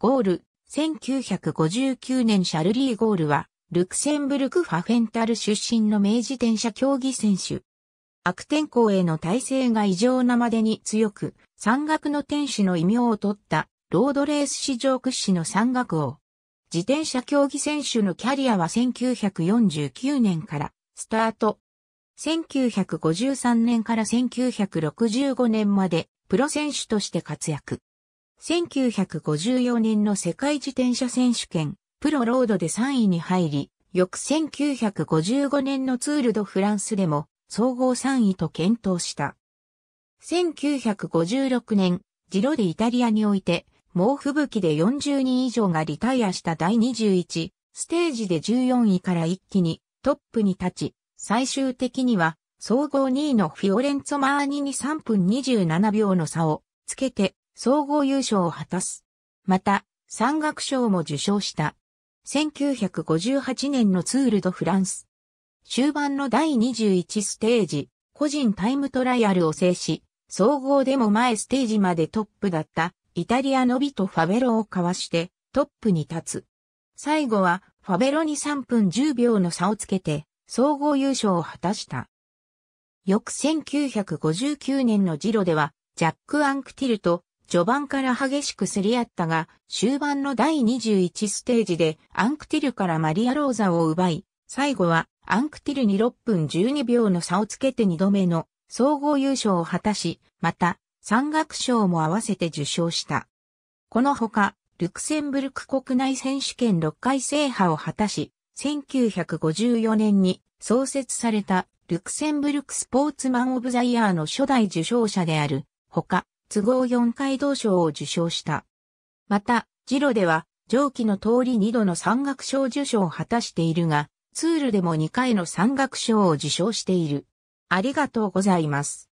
ゴール、1959年シャルリー・ゴールは、ルクセンブルク・ファフェンタル出身の名自転車競技選手。悪天候への耐性が異常なまでに強く、山岳の天使の異名を取った、ロードレース史上屈指の山岳王。自転車競技選手のキャリアは1949年からスタート。1953年から1965年までプロ選手として活躍。1954年の世界自転車選手権、プロロードで3位に入り、翌1955年のツールドフランスでも総合3位と検討した。1956年、ジロでイタリアにおいて、猛吹雪で40人以上がリタイアした第21ステージで14位から一気にトップに立ち、最終的には総合2位のフィオレンツォ・マーニに3分27秒の差をつけて総合優勝を果たす。また、山岳賞も受賞した。1958年のツールドフランス。終盤の第21ステージ、個人タイムトライアルを制し、総合でも前ステージまでトップだったイタリアのビト・ファベロをかわしてトップに立つ。最後はファベロに3分10秒の差をつけて総合優勝を果たした。翌1959年のジロではジャック・アンクティルと序盤から激しく競り合ったが、終盤の第21ステージでアンクティルからマリアローザを奪い、最後はアンクティルに6分12秒の差をつけて2度目の総合優勝を果たし、また、山岳賞も合わせて受賞した。このほか、ルクセンブルク国内選手権6回制覇を果たし、1954年に創設されたルクセンブルクスポーツマンオブザイヤーの初代受賞者である、ほか、都合4回同賞を受賞した。また、ジロでは、上記の通り2度の山岳賞受賞を果たしているが、ツールでも2回の山岳賞を受賞している。ありがとうございます。